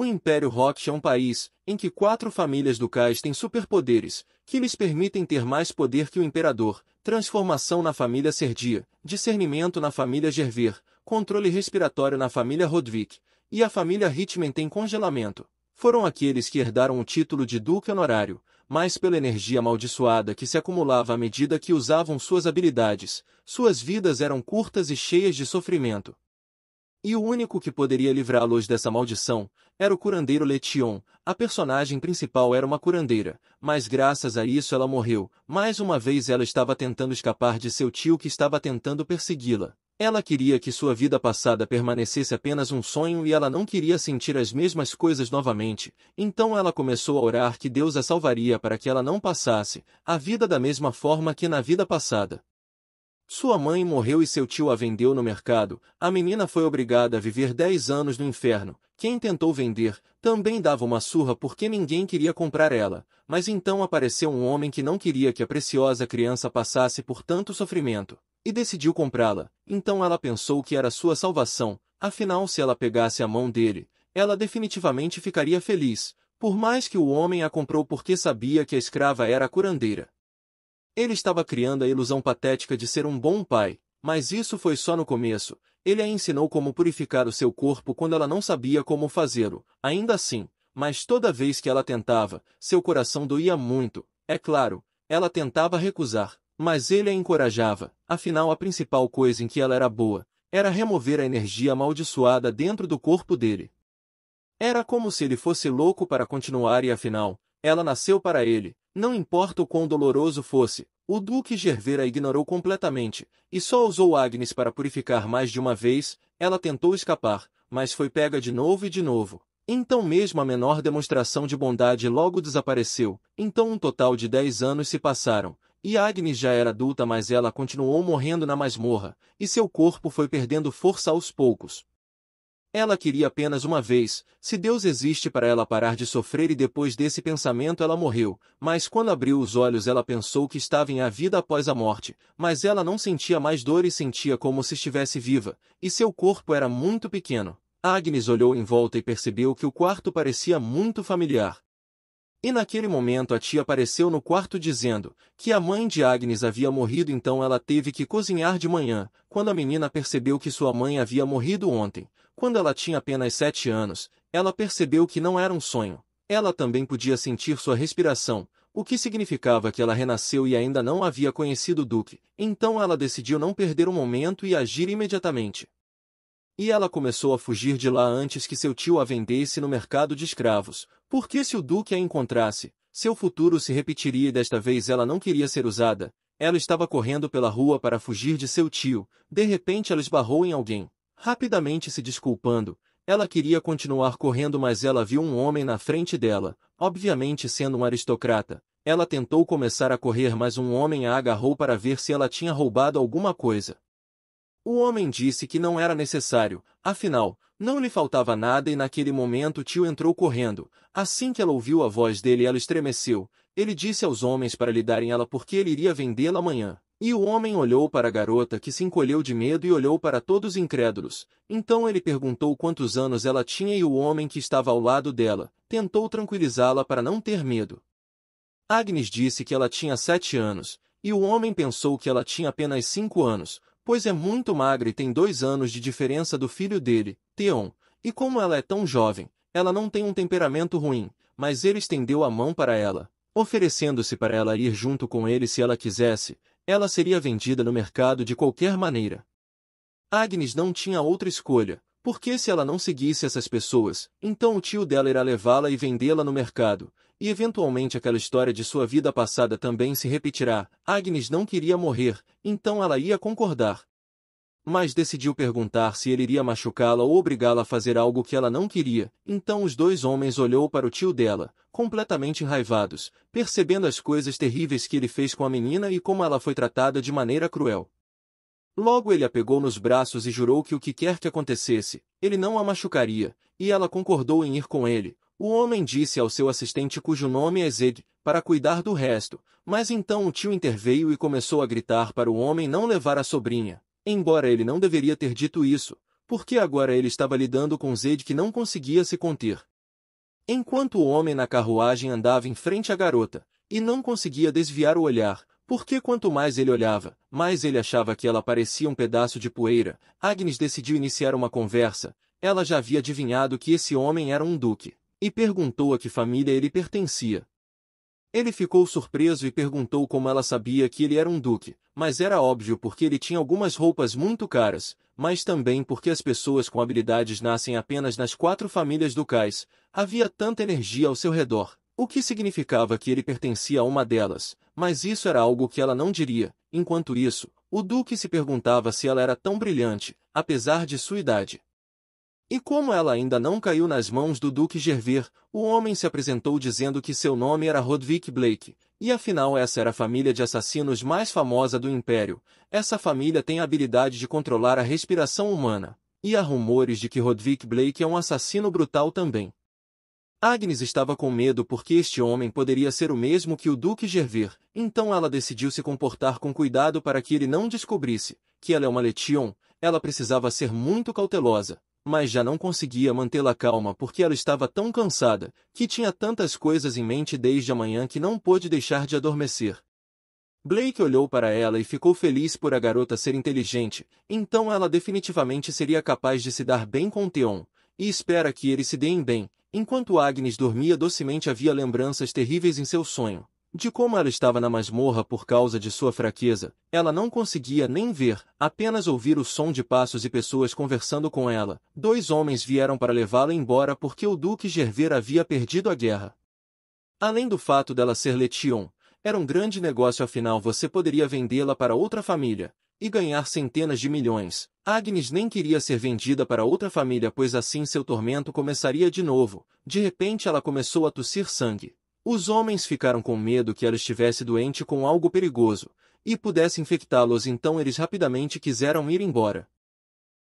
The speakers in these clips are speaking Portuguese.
O Império Rock é um país em que quatro famílias ducais têm superpoderes, que lhes permitem ter mais poder que o imperador, transformação na família Serdia, discernimento na família Gerver, controle respiratório na família Rodvik, e a família Hitman tem congelamento. Foram aqueles que herdaram o título de duque honorário, mas pela energia amaldiçoada que se acumulava à medida que usavam suas habilidades, suas vidas eram curtas e cheias de sofrimento. E o único que poderia livrá-los dessa maldição era o curandeiro Letion. A personagem principal era uma curandeira, mas graças a isso ela morreu. Mais uma vez ela estava tentando escapar de seu tio que estava tentando persegui-la. Ela queria que sua vida passada permanecesse apenas um sonho e ela não queria sentir as mesmas coisas novamente, então ela começou a orar que Deus a salvaria para que ela não passasse a vida da mesma forma que na vida passada. Sua mãe morreu e seu tio a vendeu no mercado. A menina foi obrigada a viver dez anos no inferno. Quem tentou vender, também dava uma surra porque ninguém queria comprar ela. Mas então apareceu um homem que não queria que a preciosa criança passasse por tanto sofrimento. E decidiu comprá-la. Então ela pensou que era sua salvação. Afinal, se ela pegasse a mão dele, ela definitivamente ficaria feliz. Por mais que o homem a comprou porque sabia que a escrava era a curandeira. Ele estava criando a ilusão patética de ser um bom pai, mas isso foi só no começo. Ele a ensinou como purificar o seu corpo quando ela não sabia como fazê-lo. Ainda assim, mas toda vez que ela tentava, seu coração doía muito. É claro, ela tentava recusar, mas ele a encorajava. Afinal, a principal coisa em que ela era boa era remover a energia amaldiçoada dentro do corpo dele. Era como se ele fosse louco para continuar e afinal, ela nasceu para ele, não importa o quão doloroso fosse. O duque Gervera ignorou completamente, e só usou Agnes para purificar mais de uma vez, ela tentou escapar, mas foi pega de novo e de novo. Então mesmo a menor demonstração de bondade logo desapareceu, então um total de dez anos se passaram, e Agnes já era adulta mas ela continuou morrendo na masmorra, e seu corpo foi perdendo força aos poucos, ela queria apenas uma vez, se Deus existe para ela parar de sofrer e depois desse pensamento ela morreu, mas quando abriu os olhos ela pensou que estava em a vida após a morte, mas ela não sentia mais dor e sentia como se estivesse viva, e seu corpo era muito pequeno. Agnes olhou em volta e percebeu que o quarto parecia muito familiar. E naquele momento a tia apareceu no quarto dizendo que a mãe de Agnes havia morrido então ela teve que cozinhar de manhã, quando a menina percebeu que sua mãe havia morrido ontem. Quando ela tinha apenas sete anos, ela percebeu que não era um sonho. Ela também podia sentir sua respiração, o que significava que ela renasceu e ainda não havia conhecido Duke, então ela decidiu não perder um momento e agir imediatamente. E ela começou a fugir de lá antes que seu tio a vendesse no mercado de escravos, porque se o Duke a encontrasse, seu futuro se repetiria e desta vez ela não queria ser usada. Ela estava correndo pela rua para fugir de seu tio, de repente ela esbarrou em alguém. Rapidamente se desculpando, ela queria continuar correndo mas ela viu um homem na frente dela, obviamente sendo um aristocrata. Ela tentou começar a correr mas um homem a agarrou para ver se ela tinha roubado alguma coisa. O homem disse que não era necessário, afinal, não lhe faltava nada e naquele momento tio entrou correndo. Assim que ela ouviu a voz dele ela estremeceu. Ele disse aos homens para lhe darem ela porque ele iria vendê-la amanhã. E o homem olhou para a garota que se encolheu de medo e olhou para todos incrédulos. Então ele perguntou quantos anos ela tinha e o homem que estava ao lado dela tentou tranquilizá-la para não ter medo. Agnes disse que ela tinha sete anos, e o homem pensou que ela tinha apenas cinco anos, pois é muito magra e tem dois anos de diferença do filho dele, Theon, e como ela é tão jovem, ela não tem um temperamento ruim, mas ele estendeu a mão para ela, oferecendo-se para ela ir junto com ele se ela quisesse, ela seria vendida no mercado de qualquer maneira. Agnes não tinha outra escolha, porque se ela não seguisse essas pessoas, então o tio dela irá levá-la e vendê-la no mercado, e eventualmente aquela história de sua vida passada também se repetirá. Agnes não queria morrer, então ela ia concordar, mas decidiu perguntar se ele iria machucá-la ou obrigá-la a fazer algo que ela não queria. Então os dois homens olhou para o tio dela, completamente enraivados, percebendo as coisas terríveis que ele fez com a menina e como ela foi tratada de maneira cruel. Logo ele a pegou nos braços e jurou que o que quer que acontecesse, ele não a machucaria, e ela concordou em ir com ele. O homem disse ao seu assistente cujo nome é Zed, para cuidar do resto, mas então o tio interveio e começou a gritar para o homem não levar a sobrinha, Embora ele não deveria ter dito isso, porque agora ele estava lidando com Zed que não conseguia se conter. Enquanto o homem na carruagem andava em frente à garota, e não conseguia desviar o olhar, porque quanto mais ele olhava, mais ele achava que ela parecia um pedaço de poeira, Agnes decidiu iniciar uma conversa, ela já havia adivinhado que esse homem era um duque, e perguntou a que família ele pertencia. Ele ficou surpreso e perguntou como ela sabia que ele era um duque, mas era óbvio porque ele tinha algumas roupas muito caras, mas também porque as pessoas com habilidades nascem apenas nas quatro famílias ducais, havia tanta energia ao seu redor, o que significava que ele pertencia a uma delas, mas isso era algo que ela não diria. Enquanto isso, o duque se perguntava se ela era tão brilhante, apesar de sua idade. E como ela ainda não caiu nas mãos do Duque Gervir, o homem se apresentou dizendo que seu nome era Rodvik Blake, e afinal essa era a família de assassinos mais famosa do Império. Essa família tem a habilidade de controlar a respiração humana. E há rumores de que Rodvik Blake é um assassino brutal também. Agnes estava com medo porque este homem poderia ser o mesmo que o Duque Gervir, então ela decidiu se comportar com cuidado para que ele não descobrisse que ela é uma Letion, ela precisava ser muito cautelosa mas já não conseguia mantê-la calma porque ela estava tão cansada, que tinha tantas coisas em mente desde a manhã que não pôde deixar de adormecer. Blake olhou para ela e ficou feliz por a garota ser inteligente, então ela definitivamente seria capaz de se dar bem com Theon, e espera que eles se deem bem. Enquanto Agnes dormia docemente havia lembranças terríveis em seu sonho, de como ela estava na masmorra por causa de sua fraqueza, ela não conseguia nem ver, apenas ouvir o som de passos e pessoas conversando com ela. Dois homens vieram para levá-la embora porque o Duque Gerver havia perdido a guerra. Além do fato dela ser Letion, era um grande negócio afinal você poderia vendê-la para outra família, e ganhar centenas de milhões. Agnes nem queria ser vendida para outra família pois assim seu tormento começaria de novo. De repente ela começou a tossir sangue. Os homens ficaram com medo que ela estivesse doente com algo perigoso, e pudesse infectá-los então eles rapidamente quiseram ir embora.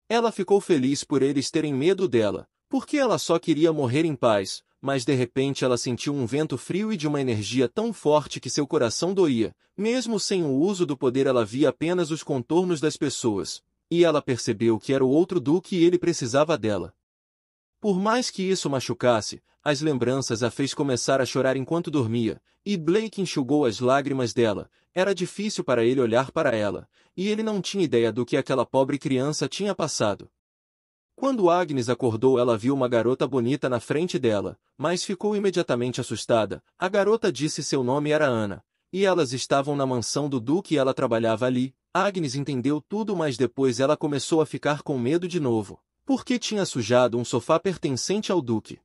Ela ficou feliz por eles terem medo dela, porque ela só queria morrer em paz, mas de repente ela sentiu um vento frio e de uma energia tão forte que seu coração doía. Mesmo sem o uso do poder ela via apenas os contornos das pessoas, e ela percebeu que era o outro Duque e ele precisava dela. Por mais que isso machucasse, as lembranças a fez começar a chorar enquanto dormia, e Blake enxugou as lágrimas dela. Era difícil para ele olhar para ela, e ele não tinha ideia do que aquela pobre criança tinha passado. Quando Agnes acordou, ela viu uma garota bonita na frente dela, mas ficou imediatamente assustada. A garota disse seu nome era Ana, e elas estavam na mansão do Duque e ela trabalhava ali. Agnes entendeu tudo, mas depois ela começou a ficar com medo de novo porque tinha sujado um sofá pertencente ao duque.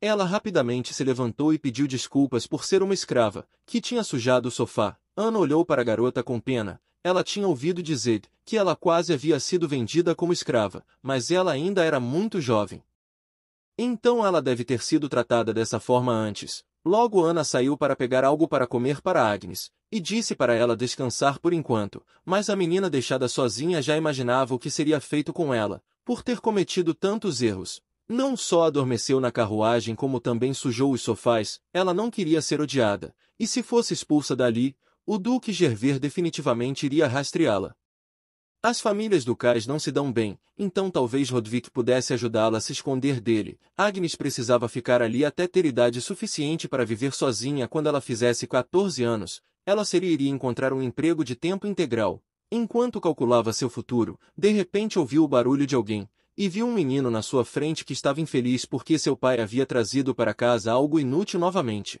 Ela rapidamente se levantou e pediu desculpas por ser uma escrava, que tinha sujado o sofá. Ana olhou para a garota com pena. Ela tinha ouvido dizer que ela quase havia sido vendida como escrava, mas ela ainda era muito jovem. Então ela deve ter sido tratada dessa forma antes. Logo Ana saiu para pegar algo para comer para Agnes, e disse para ela descansar por enquanto, mas a menina deixada sozinha já imaginava o que seria feito com ela, por ter cometido tantos erros, não só adormeceu na carruagem como também sujou os sofás, ela não queria ser odiada, e se fosse expulsa dali, o Duque Gerver definitivamente iria rastreá-la. As famílias ducais não se dão bem, então talvez Rodvik pudesse ajudá-la a se esconder dele. Agnes precisava ficar ali até ter idade suficiente para viver sozinha quando ela fizesse 14 anos. Ela seria iria encontrar um emprego de tempo integral, Enquanto calculava seu futuro, de repente ouviu o barulho de alguém, e viu um menino na sua frente que estava infeliz porque seu pai havia trazido para casa algo inútil novamente.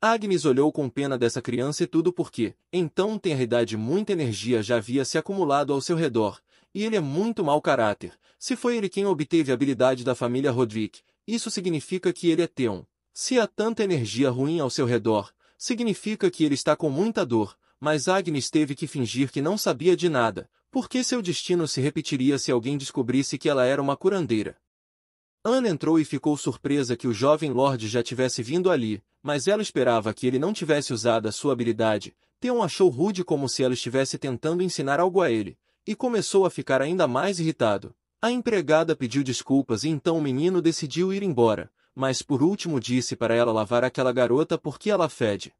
Agnes olhou com pena dessa criança e tudo porque, então tem a idade muita energia já havia se acumulado ao seu redor, e ele é muito mau caráter. Se foi ele quem obteve a habilidade da família Rodrick, isso significa que ele é teon. Se há tanta energia ruim ao seu redor, significa que ele está com muita dor, mas Agnes teve que fingir que não sabia de nada, porque seu destino se repetiria se alguém descobrisse que ela era uma curandeira. Ana entrou e ficou surpresa que o jovem Lorde já tivesse vindo ali, mas ela esperava que ele não tivesse usado a sua habilidade. Theon achou rude como se ela estivesse tentando ensinar algo a ele, e começou a ficar ainda mais irritado. A empregada pediu desculpas e então o menino decidiu ir embora, mas por último disse para ela lavar aquela garota porque ela fede.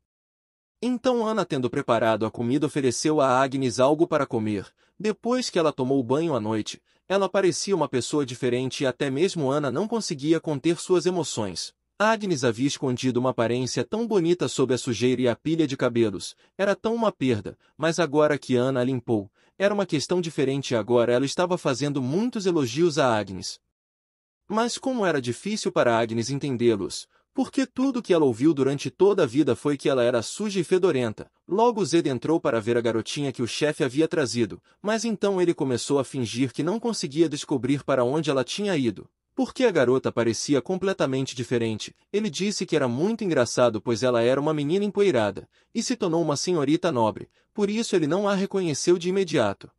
Então Ana, tendo preparado a comida, ofereceu a Agnes algo para comer. Depois que ela tomou banho à noite, ela parecia uma pessoa diferente e até mesmo Ana não conseguia conter suas emoções. Agnes havia escondido uma aparência tão bonita sob a sujeira e a pilha de cabelos. Era tão uma perda, mas agora que Ana a limpou, era uma questão diferente e agora ela estava fazendo muitos elogios a Agnes. Mas como era difícil para Agnes entendê-los, porque tudo que ela ouviu durante toda a vida foi que ela era suja e fedorenta. Logo Zed entrou para ver a garotinha que o chefe havia trazido, mas então ele começou a fingir que não conseguia descobrir para onde ela tinha ido. Porque a garota parecia completamente diferente, ele disse que era muito engraçado pois ela era uma menina empoeirada, e se tornou uma senhorita nobre, por isso ele não a reconheceu de imediato.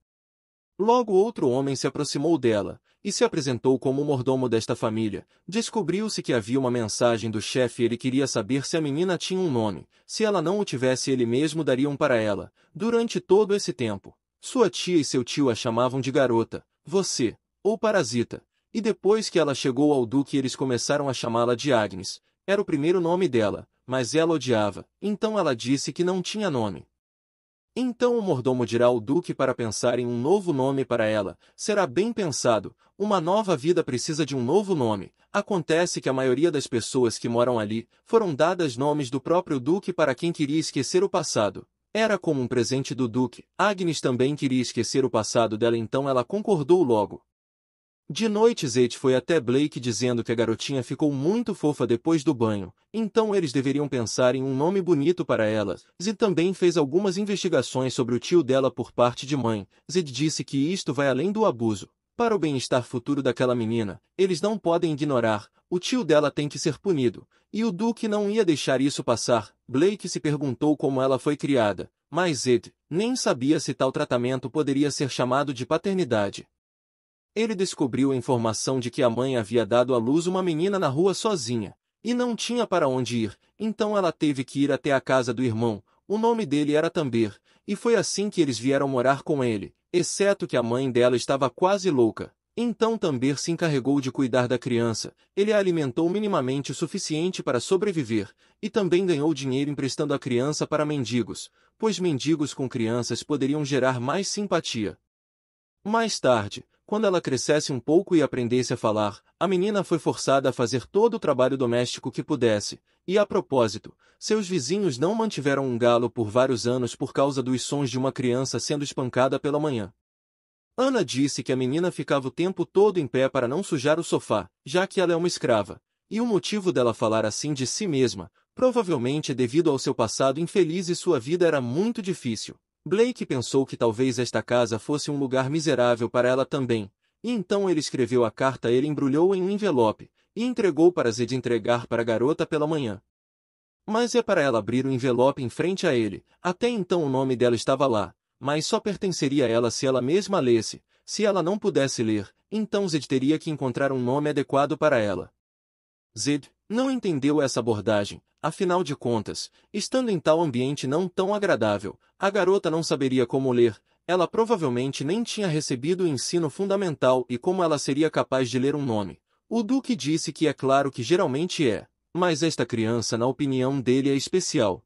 Logo outro homem se aproximou dela, e se apresentou como o mordomo desta família. Descobriu-se que havia uma mensagem do chefe e ele queria saber se a menina tinha um nome. Se ela não o tivesse ele mesmo daria um para ela. Durante todo esse tempo, sua tia e seu tio a chamavam de garota, você, ou parasita. E depois que ela chegou ao duque eles começaram a chamá-la de Agnes. Era o primeiro nome dela, mas ela odiava, então ela disse que não tinha nome. Então o mordomo dirá ao duque para pensar em um novo nome para ela. Será bem pensado, uma nova vida precisa de um novo nome. Acontece que a maioria das pessoas que moram ali foram dadas nomes do próprio duque para quem queria esquecer o passado. Era como um presente do duque. Agnes também queria esquecer o passado dela então ela concordou logo. De noite Zete foi até Blake dizendo que a garotinha ficou muito fofa depois do banho, então eles deveriam pensar em um nome bonito para ela. Zed também fez algumas investigações sobre o tio dela por parte de mãe. Zed disse que isto vai além do abuso. Para o bem-estar futuro daquela menina, eles não podem ignorar, o tio dela tem que ser punido, e o Duke não ia deixar isso passar. Blake se perguntou como ela foi criada, mas Zed nem sabia se tal tratamento poderia ser chamado de paternidade. Ele descobriu a informação de que a mãe havia dado à luz uma menina na rua sozinha, e não tinha para onde ir, então ela teve que ir até a casa do irmão, o nome dele era Tamber, e foi assim que eles vieram morar com ele, exceto que a mãe dela estava quase louca. Então Tamber se encarregou de cuidar da criança, ele a alimentou minimamente o suficiente para sobreviver, e também ganhou dinheiro emprestando a criança para mendigos, pois mendigos com crianças poderiam gerar mais simpatia. Mais tarde, quando ela crescesse um pouco e aprendesse a falar, a menina foi forçada a fazer todo o trabalho doméstico que pudesse, e a propósito, seus vizinhos não mantiveram um galo por vários anos por causa dos sons de uma criança sendo espancada pela manhã. Ana disse que a menina ficava o tempo todo em pé para não sujar o sofá, já que ela é uma escrava, e o motivo dela falar assim de si mesma, provavelmente é devido ao seu passado infeliz e sua vida era muito difícil. Blake pensou que talvez esta casa fosse um lugar miserável para ela também, e então ele escreveu a carta ele embrulhou em um envelope, e entregou para Zed entregar para a garota pela manhã. Mas é para ela abrir o envelope em frente a ele, até então o nome dela estava lá, mas só pertenceria a ela se ela mesma lesse, se ela não pudesse ler, então Zed teria que encontrar um nome adequado para ela. Zed, não entendeu essa abordagem, afinal de contas, estando em tal ambiente não tão agradável, a garota não saberia como ler, ela provavelmente nem tinha recebido o ensino fundamental e como ela seria capaz de ler um nome. O Duque disse que é claro que geralmente é, mas esta criança na opinião dele é especial.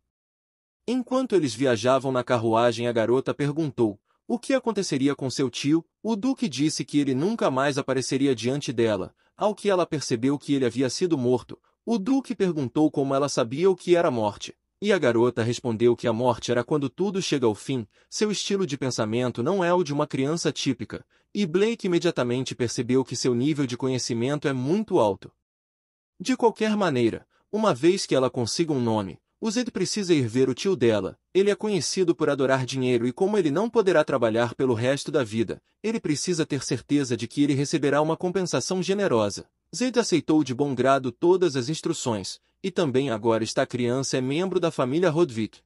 Enquanto eles viajavam na carruagem a garota perguntou, o que aconteceria com seu tio? O Duque disse que ele nunca mais apareceria diante dela, ao que ela percebeu que ele havia sido morto, o Duque perguntou como ela sabia o que era morte, e a garota respondeu que a morte era quando tudo chega ao fim, seu estilo de pensamento não é o de uma criança típica, e Blake imediatamente percebeu que seu nível de conhecimento é muito alto. De qualquer maneira, uma vez que ela consiga um nome, Zed precisa ir ver o tio dela, ele é conhecido por adorar dinheiro e como ele não poderá trabalhar pelo resto da vida, ele precisa ter certeza de que ele receberá uma compensação generosa. Zed aceitou de bom grado todas as instruções, e também agora esta criança é membro da família Rodvik.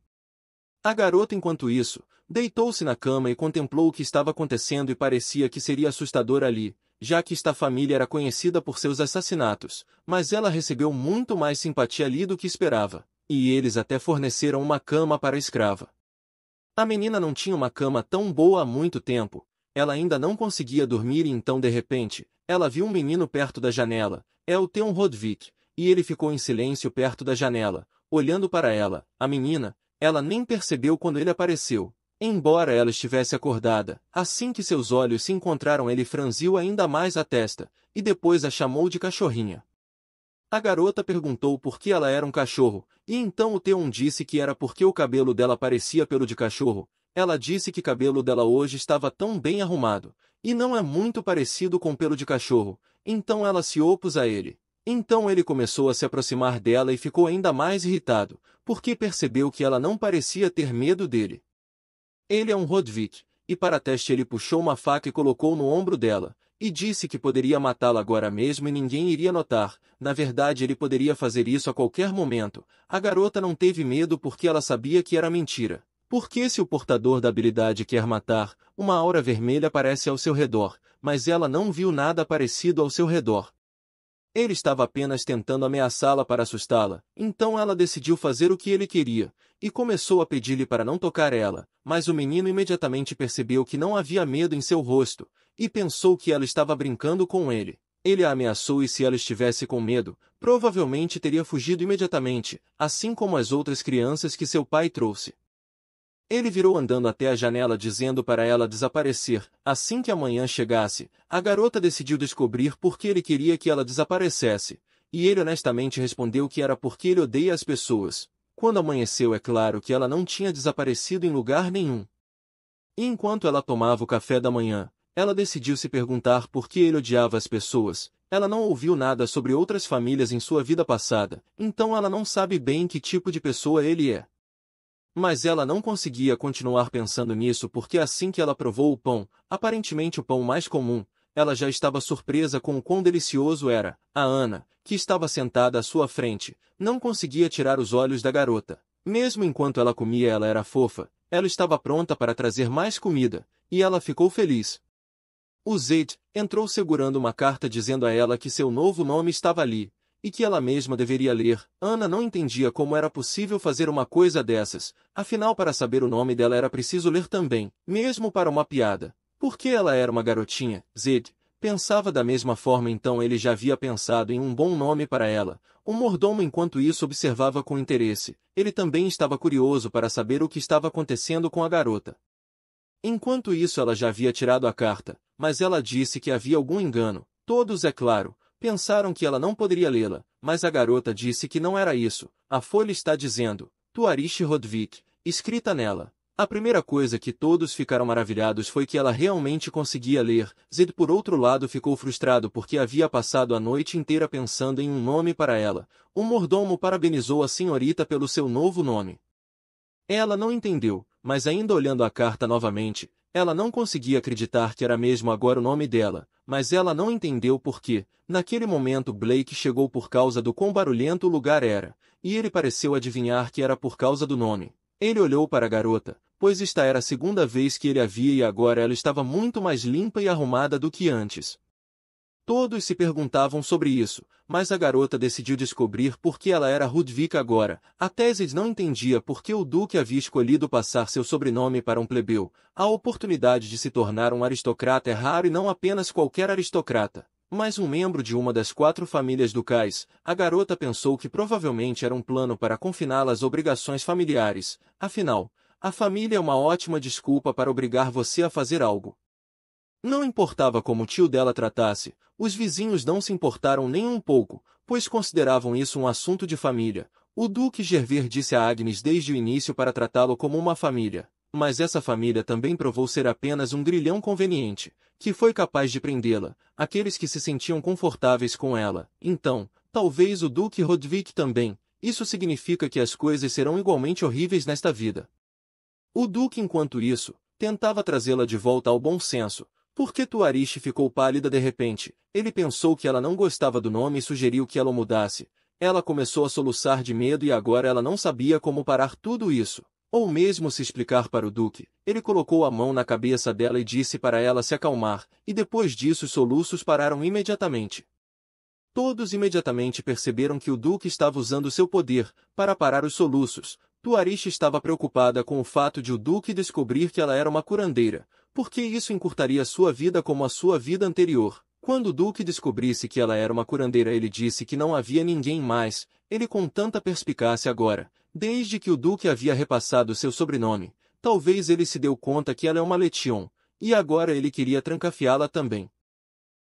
A garota, enquanto isso, deitou-se na cama e contemplou o que estava acontecendo e parecia que seria assustador ali, já que esta família era conhecida por seus assassinatos, mas ela recebeu muito mais simpatia ali do que esperava, e eles até forneceram uma cama para a escrava. A menina não tinha uma cama tão boa há muito tempo, ela ainda não conseguia dormir e então de repente, ela viu um menino perto da janela, é o Theon Rodvik, e ele ficou em silêncio perto da janela, olhando para ela, a menina, ela nem percebeu quando ele apareceu. Embora ela estivesse acordada, assim que seus olhos se encontraram ele franziu ainda mais a testa, e depois a chamou de cachorrinha. A garota perguntou por que ela era um cachorro, e então o Teon disse que era porque o cabelo dela parecia pelo de cachorro, ela disse que cabelo dela hoje estava tão bem arrumado, e não é muito parecido com pelo de cachorro, então ela se opôs a ele. Então ele começou a se aproximar dela e ficou ainda mais irritado, porque percebeu que ela não parecia ter medo dele. Ele é um Rodvik, e para teste ele puxou uma faca e colocou no ombro dela, e disse que poderia matá-la agora mesmo e ninguém iria notar, na verdade ele poderia fazer isso a qualquer momento. A garota não teve medo porque ela sabia que era mentira. Porque se o portador da habilidade quer matar, uma aura vermelha aparece ao seu redor, mas ela não viu nada parecido ao seu redor. Ele estava apenas tentando ameaçá-la para assustá-la, então ela decidiu fazer o que ele queria, e começou a pedir-lhe para não tocar ela, mas o menino imediatamente percebeu que não havia medo em seu rosto, e pensou que ela estava brincando com ele. Ele a ameaçou e se ela estivesse com medo, provavelmente teria fugido imediatamente, assim como as outras crianças que seu pai trouxe. Ele virou andando até a janela dizendo para ela desaparecer. Assim que a manhã chegasse, a garota decidiu descobrir por que ele queria que ela desaparecesse, e ele honestamente respondeu que era porque ele odeia as pessoas. Quando amanheceu é claro que ela não tinha desaparecido em lugar nenhum. E enquanto ela tomava o café da manhã, ela decidiu se perguntar por que ele odiava as pessoas. Ela não ouviu nada sobre outras famílias em sua vida passada, então ela não sabe bem que tipo de pessoa ele é. Mas ela não conseguia continuar pensando nisso porque assim que ela provou o pão, aparentemente o pão mais comum, ela já estava surpresa com o quão delicioso era. A Ana, que estava sentada à sua frente, não conseguia tirar os olhos da garota. Mesmo enquanto ela comia ela era fofa, ela estava pronta para trazer mais comida, e ela ficou feliz. O Zed entrou segurando uma carta dizendo a ela que seu novo nome estava ali, e que ela mesma deveria ler. Ana não entendia como era possível fazer uma coisa dessas, afinal para saber o nome dela era preciso ler também, mesmo para uma piada. Porque ela era uma garotinha, Zed, pensava da mesma forma então ele já havia pensado em um bom nome para ela. O mordomo enquanto isso observava com interesse, ele também estava curioso para saber o que estava acontecendo com a garota. Enquanto isso ela já havia tirado a carta, mas ela disse que havia algum engano, todos é claro, Pensaram que ela não poderia lê-la, mas a garota disse que não era isso. A folha está dizendo, Tuarish Rodvik, escrita nela. A primeira coisa que todos ficaram maravilhados foi que ela realmente conseguia ler. Zed, por outro lado, ficou frustrado porque havia passado a noite inteira pensando em um nome para ela. O mordomo parabenizou a senhorita pelo seu novo nome. Ela não entendeu, mas ainda olhando a carta novamente, ela não conseguia acreditar que era mesmo agora o nome dela, mas ela não entendeu por que, naquele momento Blake chegou por causa do quão barulhento o lugar era, e ele pareceu adivinhar que era por causa do nome. Ele olhou para a garota, pois esta era a segunda vez que ele a via e agora ela estava muito mais limpa e arrumada do que antes. Todos se perguntavam sobre isso, mas a garota decidiu descobrir por que ela era Rudvika agora. A Tesis não entendia por que o duque havia escolhido passar seu sobrenome para um plebeu. A oportunidade de se tornar um aristocrata é raro e não apenas qualquer aristocrata. Mas um membro de uma das quatro famílias ducais, a garota pensou que provavelmente era um plano para confiná-la às obrigações familiares. Afinal, a família é uma ótima desculpa para obrigar você a fazer algo. Não importava como o tio dela tratasse, os vizinhos não se importaram nem um pouco, pois consideravam isso um assunto de família. O Duque Gervir disse a Agnes desde o início para tratá-lo como uma família, mas essa família também provou ser apenas um grilhão conveniente, que foi capaz de prendê-la, aqueles que se sentiam confortáveis com ela. Então, talvez o Duque Rodvik também, isso significa que as coisas serão igualmente horríveis nesta vida. O Duque, enquanto isso, tentava trazê-la de volta ao bom senso, porque Tuarishi ficou pálida de repente, ele pensou que ela não gostava do nome e sugeriu que ela o mudasse. Ela começou a soluçar de medo e agora ela não sabia como parar tudo isso. Ou mesmo se explicar para o Duque, ele colocou a mão na cabeça dela e disse para ela se acalmar, e depois disso os soluços pararam imediatamente. Todos imediatamente perceberam que o Duque estava usando seu poder para parar os soluços. Tuarish estava preocupada com o fato de o Duque descobrir que ela era uma curandeira, porque isso encurtaria sua vida como a sua vida anterior. Quando o Duque descobrisse que ela era uma curandeira ele disse que não havia ninguém mais, ele com tanta perspicácia agora, desde que o Duque havia repassado seu sobrenome, talvez ele se deu conta que ela é uma Letion, e agora ele queria trancafiá-la também.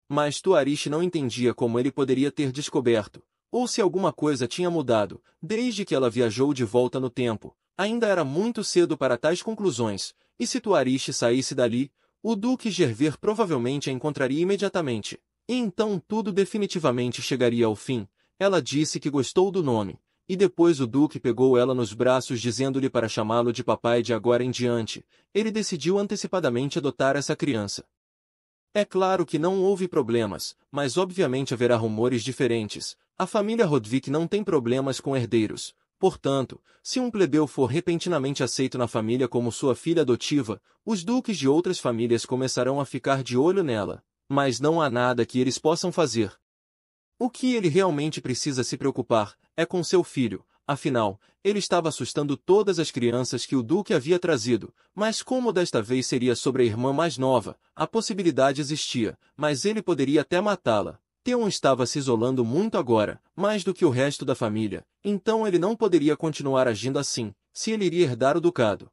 Mas Tuarish não entendia como ele poderia ter descoberto, ou se alguma coisa tinha mudado, desde que ela viajou de volta no tempo. Ainda era muito cedo para tais conclusões, e se Tuariste saísse dali, o Duque Gerver provavelmente a encontraria imediatamente. E então tudo definitivamente chegaria ao fim. Ela disse que gostou do nome, e depois o Duque pegou ela nos braços dizendo-lhe para chamá-lo de papai de agora em diante. Ele decidiu antecipadamente adotar essa criança. É claro que não houve problemas, mas obviamente haverá rumores diferentes. A família Rodvik não tem problemas com herdeiros, Portanto, se um plebeu for repentinamente aceito na família como sua filha adotiva, os duques de outras famílias começarão a ficar de olho nela, mas não há nada que eles possam fazer. O que ele realmente precisa se preocupar é com seu filho, afinal, ele estava assustando todas as crianças que o duque havia trazido, mas como desta vez seria sobre a irmã mais nova, a possibilidade existia, mas ele poderia até matá-la, Theon estava se isolando muito agora, mais do que o resto da família, então ele não poderia continuar agindo assim, se ele iria herdar o ducado.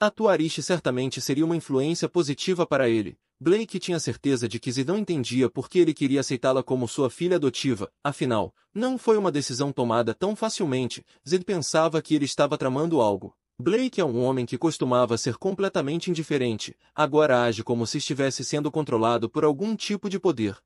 A Tuariche certamente seria uma influência positiva para ele. Blake tinha certeza de que Zidão entendia por que ele queria aceitá-la como sua filha adotiva, afinal, não foi uma decisão tomada tão facilmente, Zid pensava que ele estava tramando algo. Blake é um homem que costumava ser completamente indiferente, agora age como se estivesse sendo controlado por algum tipo de poder.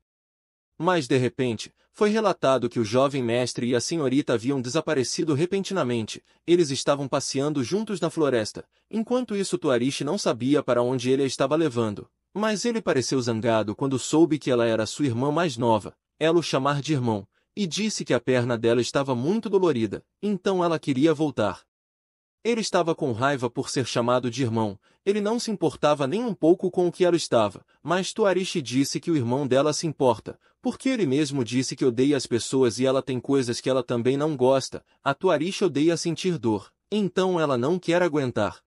Mas de repente, foi relatado que o jovem mestre e a senhorita haviam desaparecido repentinamente, eles estavam passeando juntos na floresta, enquanto isso Tuarishi não sabia para onde ele a estava levando. Mas ele pareceu zangado quando soube que ela era sua irmã mais nova, ela o chamar de irmão, e disse que a perna dela estava muito dolorida, então ela queria voltar. Ele estava com raiva por ser chamado de irmão, ele não se importava nem um pouco com o que ela estava, mas Tuarishi disse que o irmão dela se importa, porque ele mesmo disse que odeia as pessoas e ela tem coisas que ela também não gosta, a Tuarishi odeia sentir dor, então ela não quer aguentar.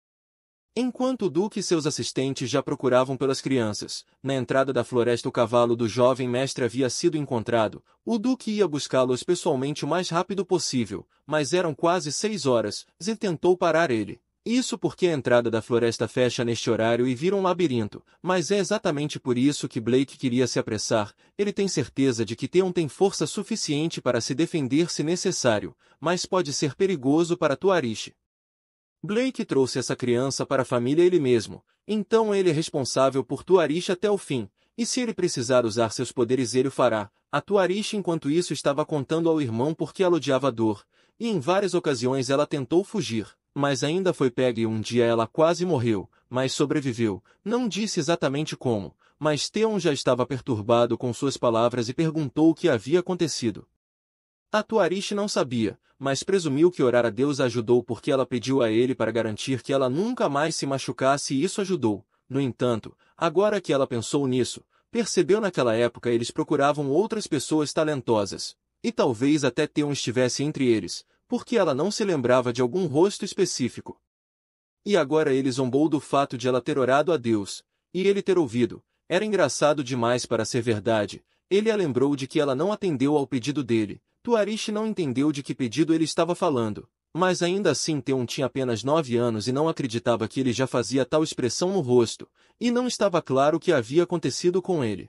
Enquanto o duque e seus assistentes já procuravam pelas crianças, na entrada da floresta o cavalo do jovem mestre havia sido encontrado, o duque ia buscá-los pessoalmente o mais rápido possível, mas eram quase seis horas, e tentou parar ele. Isso porque a entrada da floresta fecha neste horário e vira um labirinto, mas é exatamente por isso que Blake queria se apressar, ele tem certeza de que Theon tem força suficiente para se defender se necessário, mas pode ser perigoso para Tuarish, Blake trouxe essa criança para a família ele mesmo, então ele é responsável por Tuarish até o fim, e se ele precisar usar seus poderes ele o fará. A Tuarish enquanto isso estava contando ao irmão porque ela odiava a dor, e em várias ocasiões ela tentou fugir, mas ainda foi pega e um dia ela quase morreu, mas sobreviveu, não disse exatamente como, mas Theon já estava perturbado com suas palavras e perguntou o que havia acontecido. Atuarish não sabia, mas presumiu que orar a Deus ajudou porque ela pediu a ele para garantir que ela nunca mais se machucasse e isso ajudou. No entanto, agora que ela pensou nisso, percebeu naquela época eles procuravam outras pessoas talentosas, e talvez até Teon estivesse entre eles, porque ela não se lembrava de algum rosto específico. E agora ele zombou do fato de ela ter orado a Deus, e ele ter ouvido. Era engraçado demais para ser verdade. Ele a lembrou de que ela não atendeu ao pedido dele, Tuarish não entendeu de que pedido ele estava falando, mas ainda assim Teon tinha apenas nove anos e não acreditava que ele já fazia tal expressão no rosto, e não estava claro o que havia acontecido com ele.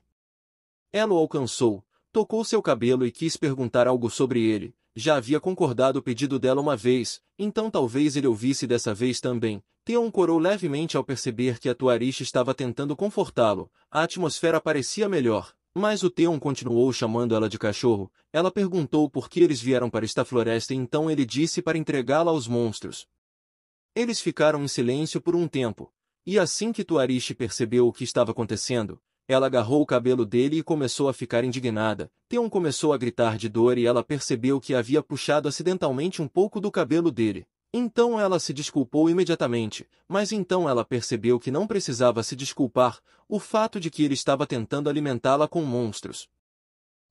Ela o alcançou, tocou seu cabelo e quis perguntar algo sobre ele, já havia concordado o pedido dela uma vez, então talvez ele ouvisse dessa vez também. Teon corou levemente ao perceber que a Tuarish estava tentando confortá-lo, a atmosfera parecia melhor, mas o Theon continuou chamando ela de cachorro. Ela perguntou por que eles vieram para esta floresta e então ele disse para entregá-la aos monstros. Eles ficaram em silêncio por um tempo, e assim que Tuarishi percebeu o que estava acontecendo, ela agarrou o cabelo dele e começou a ficar indignada. Theon começou a gritar de dor e ela percebeu que havia puxado acidentalmente um pouco do cabelo dele. Então ela se desculpou imediatamente, mas então ela percebeu que não precisava se desculpar, o fato de que ele estava tentando alimentá-la com monstros.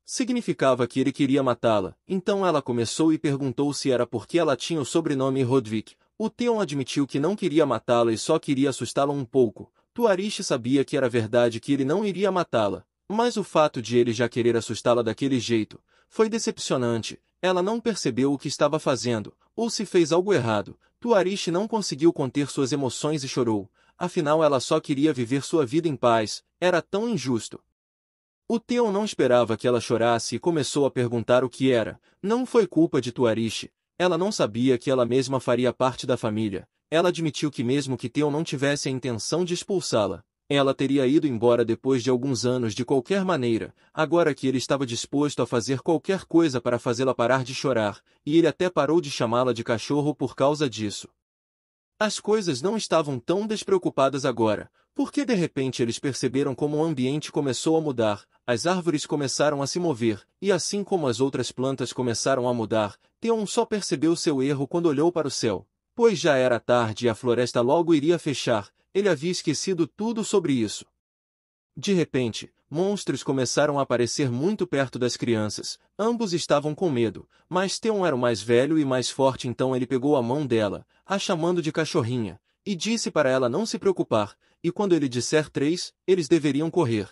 Significava que ele queria matá-la, então ela começou e perguntou se era porque ela tinha o sobrenome Rodvik. O Theon admitiu que não queria matá-la e só queria assustá-la um pouco. Tuarish sabia que era verdade que ele não iria matá-la, mas o fato de ele já querer assustá-la daquele jeito foi decepcionante. Ela não percebeu o que estava fazendo, ou se fez algo errado, Tuarishi não conseguiu conter suas emoções e chorou, afinal ela só queria viver sua vida em paz, era tão injusto. O Teo não esperava que ela chorasse e começou a perguntar o que era, não foi culpa de Tuarishi, ela não sabia que ela mesma faria parte da família, ela admitiu que mesmo que Teo não tivesse a intenção de expulsá-la, ela teria ido embora depois de alguns anos de qualquer maneira, agora que ele estava disposto a fazer qualquer coisa para fazê-la parar de chorar, e ele até parou de chamá-la de cachorro por causa disso. As coisas não estavam tão despreocupadas agora, porque de repente eles perceberam como o ambiente começou a mudar, as árvores começaram a se mover, e assim como as outras plantas começaram a mudar, Theon só percebeu seu erro quando olhou para o céu, pois já era tarde e a floresta logo iria fechar, ele havia esquecido tudo sobre isso. De repente, monstros começaram a aparecer muito perto das crianças. Ambos estavam com medo, mas Theon era o mais velho e mais forte então ele pegou a mão dela, a chamando de cachorrinha, e disse para ela não se preocupar, e quando ele disser três, eles deveriam correr.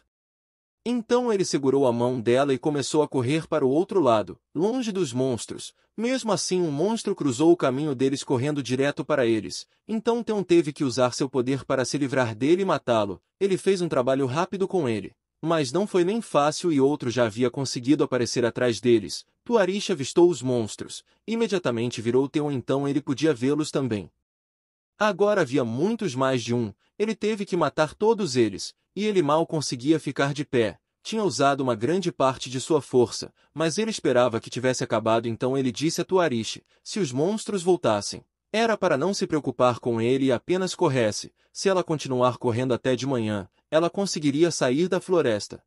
Então ele segurou a mão dela e começou a correr para o outro lado, longe dos monstros. Mesmo assim, um monstro cruzou o caminho deles correndo direto para eles. Então Teon teve que usar seu poder para se livrar dele e matá-lo. Ele fez um trabalho rápido com ele. Mas não foi nem fácil e outro já havia conseguido aparecer atrás deles. Tuarish avistou os monstros. Imediatamente virou Teon. então ele podia vê-los também. Agora havia muitos mais de um. Ele teve que matar todos eles e ele mal conseguia ficar de pé. Tinha usado uma grande parte de sua força, mas ele esperava que tivesse acabado então ele disse a Tuariche, se os monstros voltassem. Era para não se preocupar com ele e apenas corresse, se ela continuar correndo até de manhã, ela conseguiria sair da floresta.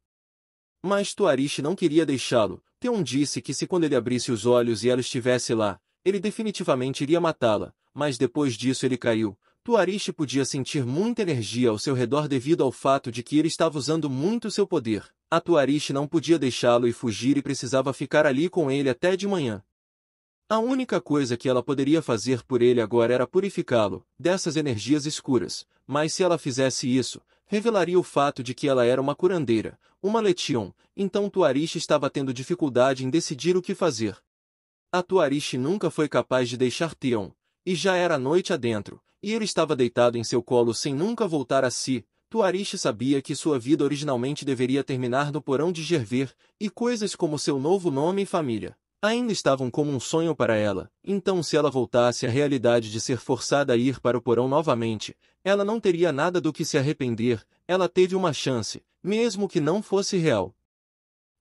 Mas Tuariche não queria deixá-lo, Teon disse que se quando ele abrisse os olhos e ela estivesse lá, ele definitivamente iria matá-la, mas depois disso ele caiu, Tuarishi podia sentir muita energia ao seu redor devido ao fato de que ele estava usando muito seu poder. A Tuarishi não podia deixá-lo e fugir e precisava ficar ali com ele até de manhã. A única coisa que ela poderia fazer por ele agora era purificá-lo dessas energias escuras, mas se ela fizesse isso, revelaria o fato de que ela era uma curandeira, uma letion, então Tuarishi estava tendo dificuldade em decidir o que fazer. A Tuarishi nunca foi capaz de deixar Teon. E já era noite adentro, e ele estava deitado em seu colo sem nunca voltar a si. Tuariche sabia que sua vida originalmente deveria terminar no porão de Gerver, e coisas como seu novo nome e família ainda estavam como um sonho para ela, então se ela voltasse à realidade de ser forçada a ir para o porão novamente, ela não teria nada do que se arrepender, ela teve uma chance, mesmo que não fosse real.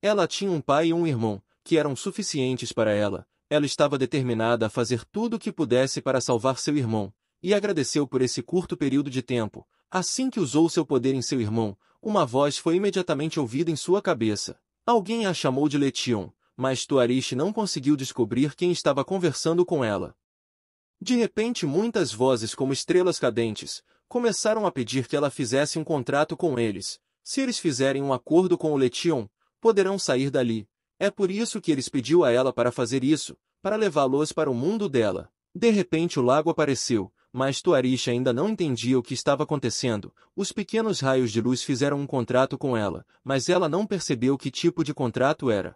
Ela tinha um pai e um irmão, que eram suficientes para ela, ela estava determinada a fazer tudo o que pudesse para salvar seu irmão, e agradeceu por esse curto período de tempo. Assim que usou seu poder em seu irmão, uma voz foi imediatamente ouvida em sua cabeça. Alguém a chamou de Letion, mas Tuarish não conseguiu descobrir quem estava conversando com ela. De repente muitas vozes como estrelas cadentes começaram a pedir que ela fizesse um contrato com eles. Se eles fizerem um acordo com o Letion, poderão sair dali, é por isso que eles pediu a ela para fazer isso, para levá-los para o mundo dela. De repente o lago apareceu, mas Tuarish ainda não entendia o que estava acontecendo. Os pequenos raios de luz fizeram um contrato com ela, mas ela não percebeu que tipo de contrato era.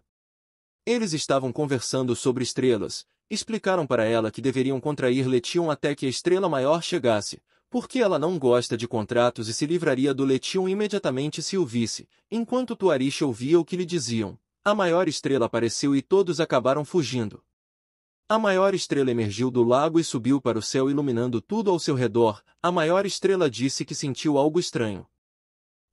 Eles estavam conversando sobre estrelas, explicaram para ela que deveriam contrair Letion até que a estrela maior chegasse, porque ela não gosta de contratos e se livraria do Letion imediatamente se o visse, enquanto Tuarish ouvia o que lhe diziam. A maior estrela apareceu e todos acabaram fugindo. A maior estrela emergiu do lago e subiu para o céu iluminando tudo ao seu redor. A maior estrela disse que sentiu algo estranho.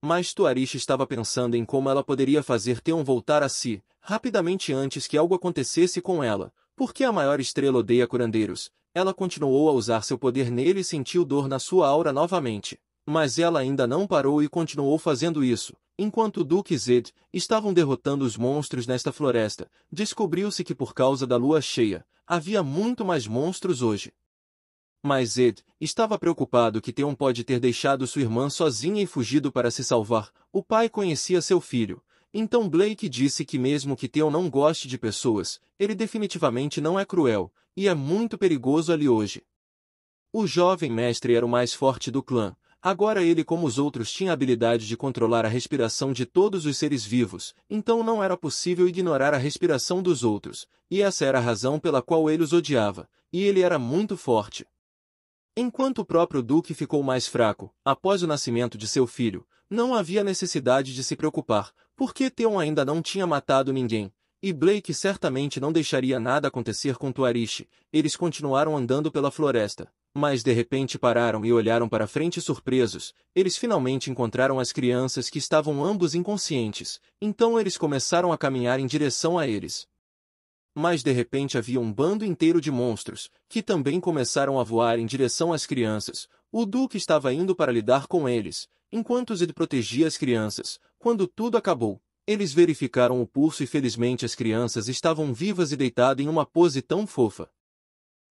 Mas Tuarish estava pensando em como ela poderia fazer Teon voltar a si, rapidamente antes que algo acontecesse com ela. Porque a maior estrela odeia curandeiros, ela continuou a usar seu poder nele e sentiu dor na sua aura novamente mas ela ainda não parou e continuou fazendo isso. Enquanto Duke e Zed estavam derrotando os monstros nesta floresta, descobriu-se que por causa da lua cheia, havia muito mais monstros hoje. Mas Zed estava preocupado que Theon pode ter deixado sua irmã sozinha e fugido para se salvar. O pai conhecia seu filho. Então Blake disse que mesmo que Theon não goste de pessoas, ele definitivamente não é cruel, e é muito perigoso ali hoje. O jovem mestre era o mais forte do clã, Agora ele, como os outros, tinha a habilidade de controlar a respiração de todos os seres vivos, então não era possível ignorar a respiração dos outros, e essa era a razão pela qual ele os odiava, e ele era muito forte. Enquanto o próprio Duque ficou mais fraco, após o nascimento de seu filho, não havia necessidade de se preocupar, porque Theon ainda não tinha matado ninguém, e Blake certamente não deixaria nada acontecer com Tuarishi, eles continuaram andando pela floresta, mas de repente pararam e olharam para frente surpresos. Eles finalmente encontraram as crianças que estavam ambos inconscientes, então eles começaram a caminhar em direção a eles. Mas de repente havia um bando inteiro de monstros, que também começaram a voar em direção às crianças. O Duque estava indo para lidar com eles, enquanto ele protegia as crianças. Quando tudo acabou, eles verificaram o pulso e felizmente as crianças estavam vivas e deitadas em uma pose tão fofa.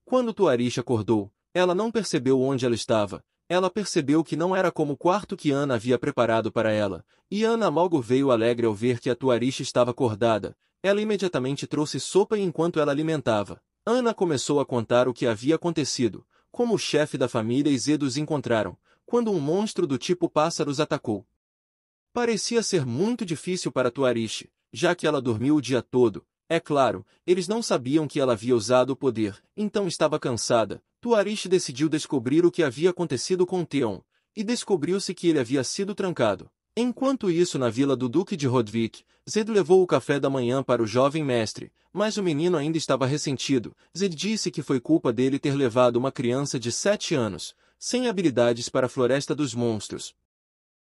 Quando Tuarish acordou, ela não percebeu onde ela estava, ela percebeu que não era como o quarto que Ana havia preparado para ela, e Ana logo veio alegre ao ver que a Tuariche estava acordada. Ela imediatamente trouxe sopa e enquanto ela alimentava, Ana começou a contar o que havia acontecido, como o chefe da família e Zedo os encontraram, quando um monstro do tipo pássaros atacou. Parecia ser muito difícil para Tuariche, já que ela dormiu o dia todo. É claro, eles não sabiam que ela havia usado o poder, então estava cansada, Tuarish decidiu descobrir o que havia acontecido com Theon, e descobriu-se que ele havia sido trancado. Enquanto isso na vila do Duque de Rodvik, Zed levou o café da manhã para o jovem mestre, mas o menino ainda estava ressentido. Zed disse que foi culpa dele ter levado uma criança de sete anos, sem habilidades para a Floresta dos Monstros.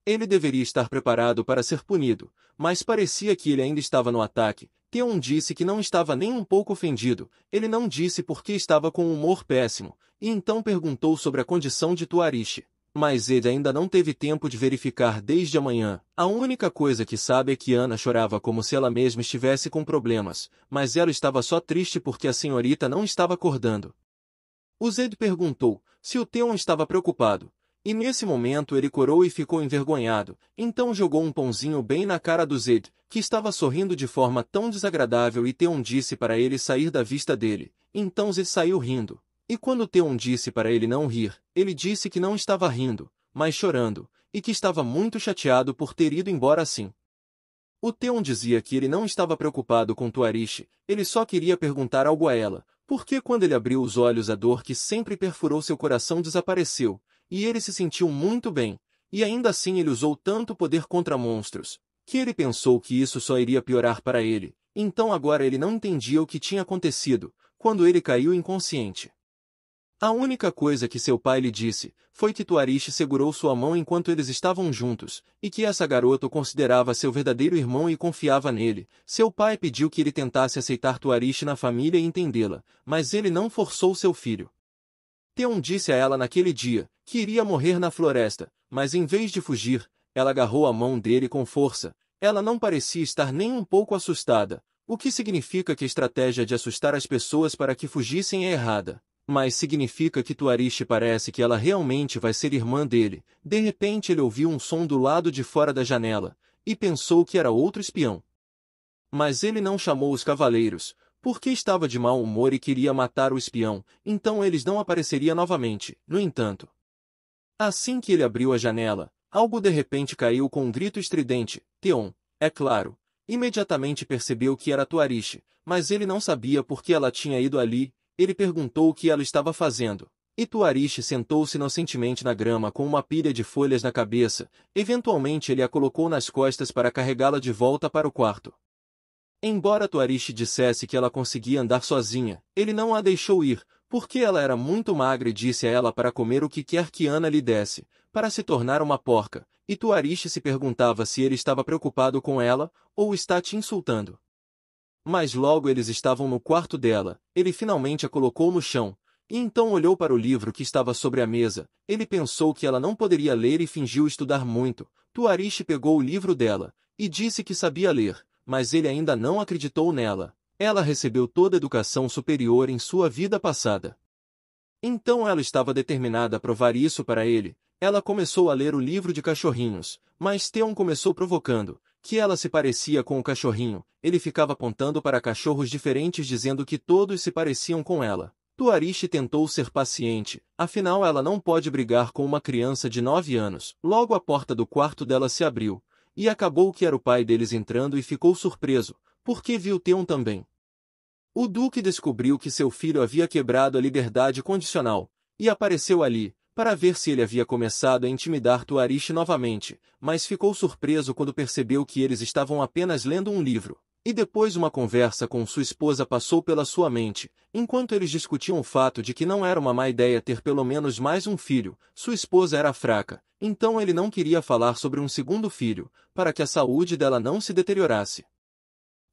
Ele deveria estar preparado para ser punido, mas parecia que ele ainda estava no ataque, Theon disse que não estava nem um pouco ofendido, ele não disse porque estava com um humor péssimo, e então perguntou sobre a condição de Tuarishi. Mas ele ainda não teve tempo de verificar desde amanhã. A única coisa que sabe é que Ana chorava como se ela mesma estivesse com problemas, mas ela estava só triste porque a senhorita não estava acordando. O Zed perguntou se o Theon estava preocupado, e nesse momento ele corou e ficou envergonhado, então jogou um pãozinho bem na cara do Zed, que estava sorrindo de forma tão desagradável e Teon disse para ele sair da vista dele, então Zed saiu rindo. E quando Teon disse para ele não rir, ele disse que não estava rindo, mas chorando, e que estava muito chateado por ter ido embora assim. O Teon dizia que ele não estava preocupado com Tuarishi, ele só queria perguntar algo a ela, porque quando ele abriu os olhos a dor que sempre perfurou seu coração desapareceu, e ele se sentiu muito bem, e ainda assim ele usou tanto poder contra monstros, que ele pensou que isso só iria piorar para ele, então agora ele não entendia o que tinha acontecido, quando ele caiu inconsciente. A única coisa que seu pai lhe disse foi que Tuariche segurou sua mão enquanto eles estavam juntos, e que essa garota o considerava seu verdadeiro irmão e confiava nele. Seu pai pediu que ele tentasse aceitar Tuariche na família e entendê-la, mas ele não forçou seu filho. Teon disse a ela naquele dia Queria morrer na floresta, mas em vez de fugir, ela agarrou a mão dele com força. Ela não parecia estar nem um pouco assustada, o que significa que a estratégia de assustar as pessoas para que fugissem é errada. Mas significa que Tuariste parece que ela realmente vai ser irmã dele. De repente ele ouviu um som do lado de fora da janela, e pensou que era outro espião. Mas ele não chamou os cavaleiros, porque estava de mau humor e queria matar o espião, então eles não apareceria novamente. No entanto, Assim que ele abriu a janela, algo de repente caiu com um grito estridente, Teon, é claro. Imediatamente percebeu que era Tuariche, mas ele não sabia por que ela tinha ido ali, ele perguntou o que ela estava fazendo. E Tuariche sentou-se inocentemente na grama com uma pilha de folhas na cabeça, eventualmente ele a colocou nas costas para carregá-la de volta para o quarto. Embora Tuariche dissesse que ela conseguia andar sozinha, ele não a deixou ir, porque ela era muito magra e disse a ela para comer o que quer que Ana lhe desse, para se tornar uma porca, e Tuariche se perguntava se ele estava preocupado com ela, ou está te insultando. Mas logo eles estavam no quarto dela, ele finalmente a colocou no chão, e então olhou para o livro que estava sobre a mesa, ele pensou que ela não poderia ler e fingiu estudar muito, Tuariche pegou o livro dela, e disse que sabia ler, mas ele ainda não acreditou nela, ela recebeu toda a educação superior em sua vida passada. Então ela estava determinada a provar isso para ele. Ela começou a ler o livro de cachorrinhos, mas Theon começou provocando, que ela se parecia com o cachorrinho, ele ficava apontando para cachorros diferentes dizendo que todos se pareciam com ela. Tuarishi tentou ser paciente, afinal ela não pode brigar com uma criança de nove anos. Logo a porta do quarto dela se abriu, e acabou que era o pai deles entrando e ficou surpreso, porque viu Teon também. O duque descobriu que seu filho havia quebrado a liberdade condicional, e apareceu ali, para ver se ele havia começado a intimidar Tuarish novamente, mas ficou surpreso quando percebeu que eles estavam apenas lendo um livro. E depois uma conversa com sua esposa passou pela sua mente, enquanto eles discutiam o fato de que não era uma má ideia ter pelo menos mais um filho, sua esposa era fraca, então ele não queria falar sobre um segundo filho, para que a saúde dela não se deteriorasse.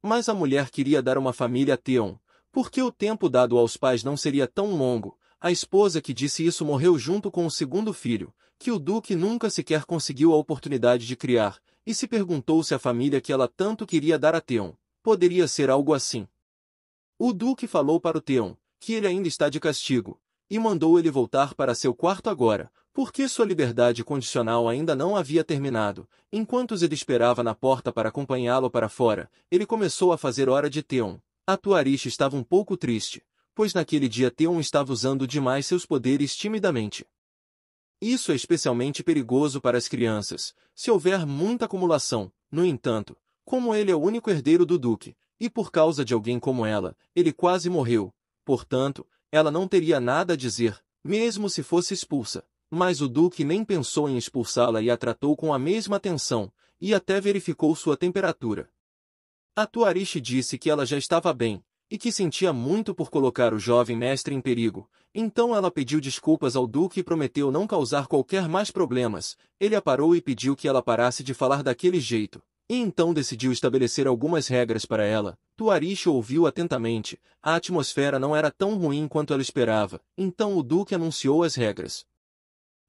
Mas a mulher queria dar uma família a Theon, porque o tempo dado aos pais não seria tão longo. A esposa que disse isso morreu junto com o segundo filho, que o duque nunca sequer conseguiu a oportunidade de criar, e se perguntou se a família que ela tanto queria dar a Theon poderia ser algo assim. O duque falou para o Theon que ele ainda está de castigo, e mandou ele voltar para seu quarto agora, porque sua liberdade condicional ainda não havia terminado, enquanto ele esperava na porta para acompanhá-lo para fora, ele começou a fazer hora de Theon. A Tuarish estava um pouco triste, pois naquele dia Theon estava usando demais seus poderes timidamente. Isso é especialmente perigoso para as crianças, se houver muita acumulação, no entanto, como ele é o único herdeiro do Duque, e por causa de alguém como ela, ele quase morreu, portanto, ela não teria nada a dizer, mesmo se fosse expulsa mas o duque nem pensou em expulsá-la e a tratou com a mesma atenção, e até verificou sua temperatura. A Tuariche disse que ela já estava bem, e que sentia muito por colocar o jovem mestre em perigo, então ela pediu desculpas ao duque e prometeu não causar qualquer mais problemas, ele a parou e pediu que ela parasse de falar daquele jeito, e então decidiu estabelecer algumas regras para ela. Tuariche ouviu atentamente, a atmosfera não era tão ruim quanto ela esperava, então o duque anunciou as regras.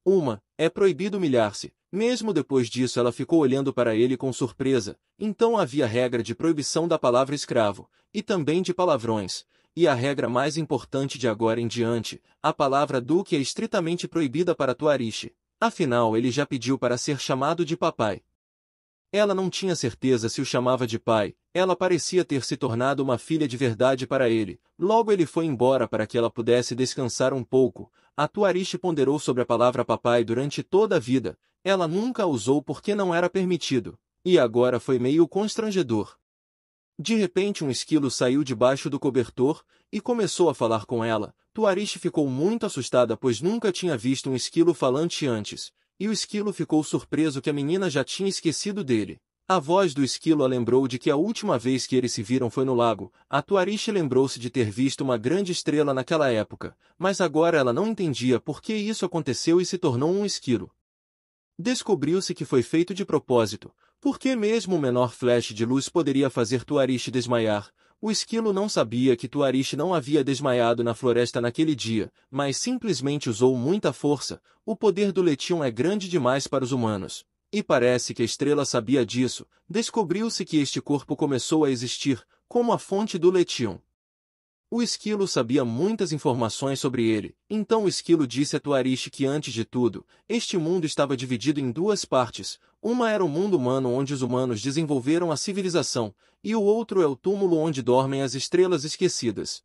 Uma, é proibido humilhar-se. Mesmo depois disso ela ficou olhando para ele com surpresa. Então havia regra de proibição da palavra escravo, e também de palavrões, e a regra mais importante de agora em diante, a palavra duque é estritamente proibida para tuariche. Afinal, ele já pediu para ser chamado de papai. Ela não tinha certeza se o chamava de pai, ela parecia ter se tornado uma filha de verdade para ele. Logo ele foi embora para que ela pudesse descansar um pouco, Atuarish ponderou sobre a palavra papai durante toda a vida, ela nunca a usou porque não era permitido, e agora foi meio constrangedor. De repente um esquilo saiu debaixo do cobertor e começou a falar com ela. Tuarish ficou muito assustada pois nunca tinha visto um esquilo falante antes, e o esquilo ficou surpreso que a menina já tinha esquecido dele. A voz do esquilo a lembrou de que a última vez que eles se viram foi no lago. A Tuariche lembrou-se de ter visto uma grande estrela naquela época, mas agora ela não entendia por que isso aconteceu e se tornou um esquilo. Descobriu-se que foi feito de propósito, porque mesmo o menor flash de luz poderia fazer Tuariche desmaiar. O esquilo não sabia que Tuariche não havia desmaiado na floresta naquele dia, mas simplesmente usou muita força. O poder do Letion é grande demais para os humanos. E parece que a estrela sabia disso, descobriu-se que este corpo começou a existir, como a fonte do Letion. O esquilo sabia muitas informações sobre ele, então o esquilo disse a Tuarish que antes de tudo, este mundo estava dividido em duas partes, uma era o mundo humano onde os humanos desenvolveram a civilização, e o outro é o túmulo onde dormem as estrelas esquecidas.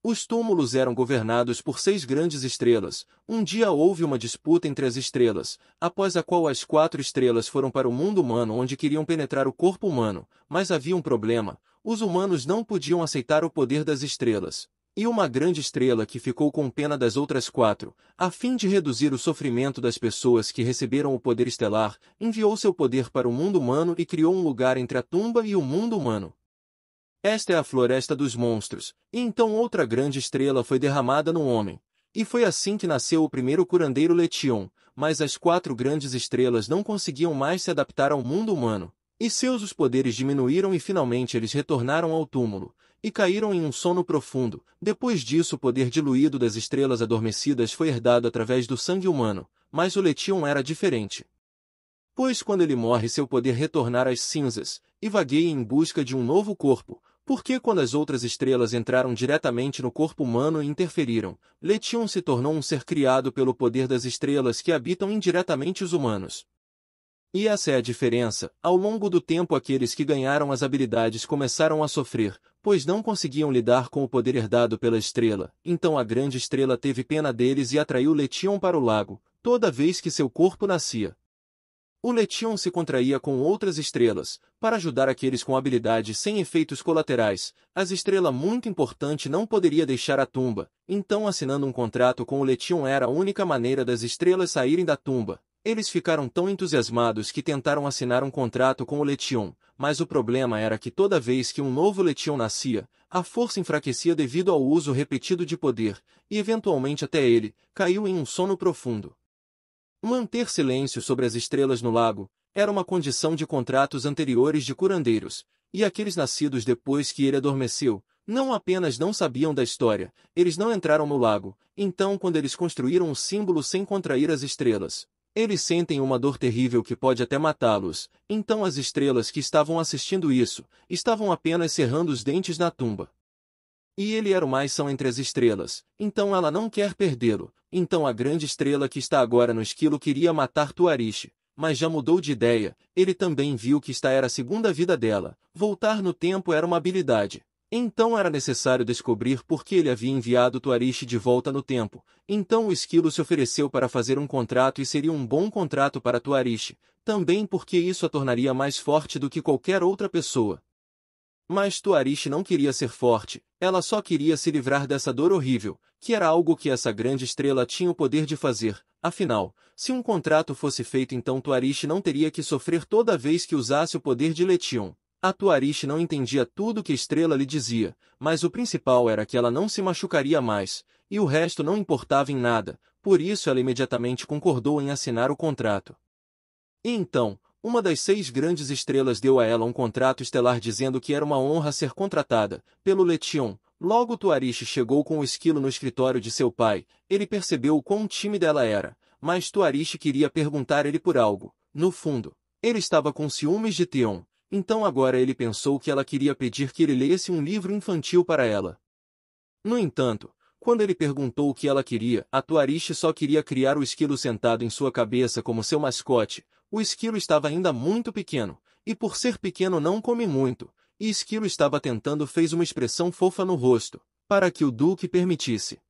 Os túmulos eram governados por seis grandes estrelas. Um dia houve uma disputa entre as estrelas, após a qual as quatro estrelas foram para o mundo humano onde queriam penetrar o corpo humano, mas havia um problema: os humanos não podiam aceitar o poder das estrelas. E uma grande estrela que ficou com pena das outras quatro, a fim de reduzir o sofrimento das pessoas que receberam o poder estelar, enviou seu poder para o mundo humano e criou um lugar entre a tumba e o mundo humano esta é a floresta dos monstros, e então outra grande estrela foi derramada no homem. E foi assim que nasceu o primeiro curandeiro Letion, mas as quatro grandes estrelas não conseguiam mais se adaptar ao mundo humano, e seus os poderes diminuíram e finalmente eles retornaram ao túmulo, e caíram em um sono profundo. Depois disso o poder diluído das estrelas adormecidas foi herdado através do sangue humano, mas o Letion era diferente. Pois quando ele morre seu poder retornar às cinzas, e vagueia em busca de um novo corpo, porque quando as outras estrelas entraram diretamente no corpo humano e interferiram, Letion se tornou um ser criado pelo poder das estrelas que habitam indiretamente os humanos. E essa é a diferença, ao longo do tempo aqueles que ganharam as habilidades começaram a sofrer, pois não conseguiam lidar com o poder herdado pela estrela, então a grande estrela teve pena deles e atraiu Letion para o lago, toda vez que seu corpo nascia, o letion se contraía com outras estrelas, para ajudar aqueles com habilidade sem efeitos colaterais. As estrela muito importante não poderia deixar a tumba, então assinando um contrato com o letion era a única maneira das estrelas saírem da tumba. Eles ficaram tão entusiasmados que tentaram assinar um contrato com o letion, mas o problema era que toda vez que um novo letion nascia, a força enfraquecia devido ao uso repetido de poder, e eventualmente até ele, caiu em um sono profundo. Manter silêncio sobre as estrelas no lago era uma condição de contratos anteriores de curandeiros, e aqueles nascidos depois que ele adormeceu, não apenas não sabiam da história, eles não entraram no lago, então quando eles construíram um símbolo sem contrair as estrelas, eles sentem uma dor terrível que pode até matá-los, então as estrelas que estavam assistindo isso, estavam apenas cerrando os dentes na tumba. E ele era o mais são entre as estrelas, então ela não quer perdê-lo. Então a grande estrela que está agora no esquilo queria matar Tuarishi, mas já mudou de ideia. Ele também viu que esta era a segunda vida dela. Voltar no tempo era uma habilidade. Então era necessário descobrir por que ele havia enviado Tuarishi de volta no tempo. Então o esquilo se ofereceu para fazer um contrato e seria um bom contrato para Tuarishi, também porque isso a tornaria mais forte do que qualquer outra pessoa. Mas Tuarish não queria ser forte, ela só queria se livrar dessa dor horrível, que era algo que essa grande estrela tinha o poder de fazer. Afinal, se um contrato fosse feito então Tuarish não teria que sofrer toda vez que usasse o poder de Letion. A Tuarish não entendia tudo que Estrela lhe dizia, mas o principal era que ela não se machucaria mais, e o resto não importava em nada, por isso ela imediatamente concordou em assinar o contrato. E então, uma das seis grandes estrelas deu a ela um contrato estelar dizendo que era uma honra ser contratada, pelo Letion. Logo Tuarishi chegou com o esquilo no escritório de seu pai, ele percebeu o quão tímida ela era, mas Tuarishi queria perguntar ele por algo. No fundo, ele estava com ciúmes de Teon, então agora ele pensou que ela queria pedir que ele lesse um livro infantil para ela. No entanto, quando ele perguntou o que ela queria, a Tuarishi só queria criar o esquilo sentado em sua cabeça como seu mascote, o esquilo estava ainda muito pequeno, e por ser pequeno não come muito, e esquilo estava tentando fez uma expressão fofa no rosto, para que o Duque permitisse.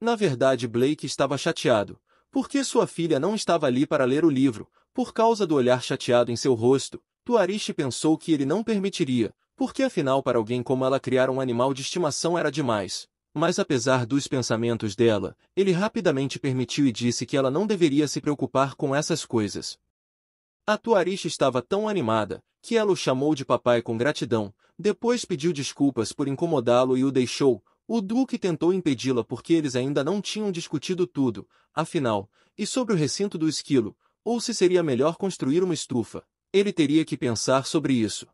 Na verdade Blake estava chateado, porque sua filha não estava ali para ler o livro, por causa do olhar chateado em seu rosto, Tuarishi pensou que ele não permitiria, porque afinal para alguém como ela criar um animal de estimação era demais. Mas apesar dos pensamentos dela, ele rapidamente permitiu e disse que ela não deveria se preocupar com essas coisas, a Tuarich estava tão animada, que ela o chamou de papai com gratidão, depois pediu desculpas por incomodá-lo e o deixou. O Duque tentou impedi-la porque eles ainda não tinham discutido tudo, afinal, e sobre o recinto do esquilo, ou se seria melhor construir uma estufa. Ele teria que pensar sobre isso.